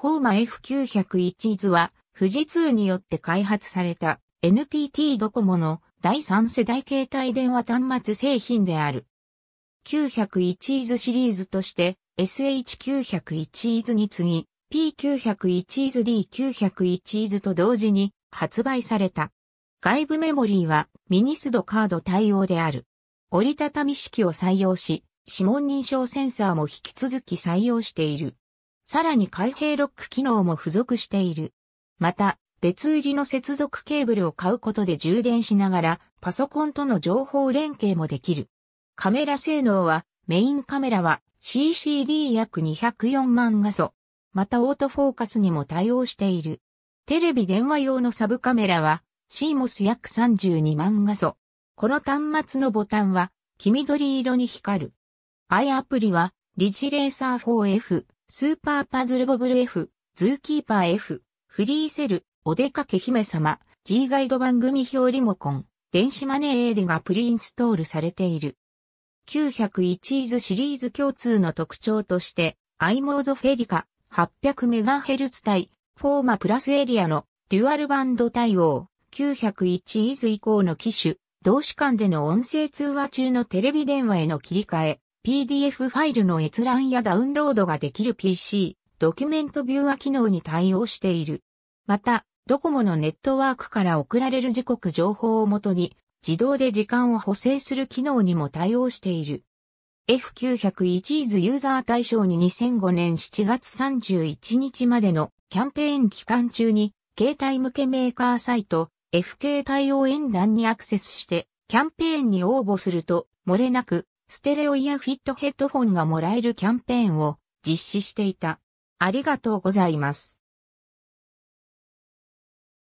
フォーマ F901 ズは、富士通によって開発された NTT ドコモの第三世代携帯電話端末製品である。901イズシリーズとして SH901 イズに次ぎ P901 イズ D901 イズと同時に発売された。外部メモリーはミニスドカード対応である。折りたたみ式を採用し、指紋認証センサーも引き続き採用している。さらに開閉ロック機能も付属している。また、別売りの接続ケーブルを買うことで充電しながら、パソコンとの情報連携もできる。カメラ性能は、メインカメラは CCD 約204万画素。またオートフォーカスにも対応している。テレビ電話用のサブカメラは CMOS 約32万画素。この端末のボタンは黄緑色に光る。i アプリはリジレーサー 4F スーパーパズルボブル F、ズーキーパー F、フリーセル、お出かけ姫様、G ガイド番組表リモコン、電子マネー AD がプリインストールされている。901イズシリーズ共通の特徴として、i モードフェリカ 800MHz 対フォーマプラスエリアのデュアルバンド対応9 0 1イズ以降の機種、同士間での音声通話中のテレビ電話への切り替え、PDF ファイルの閲覧やダウンロードができる PC、ドキュメントビューア機能に対応している。また、ドコモのネットワークから送られる時刻情報をもとに、自動で時間を補正する機能にも対応している。F901 ーズユーザー対象に2005年7月31日までのキャンペーン期間中に、携帯向けメーカーサイト、FK 対応演談にアクセスして、キャンペーンに応募すると、漏れなく、ステレオイヤフィットヘッドフォンがもらえるキャンペーンを実施していた。ありがとうございます。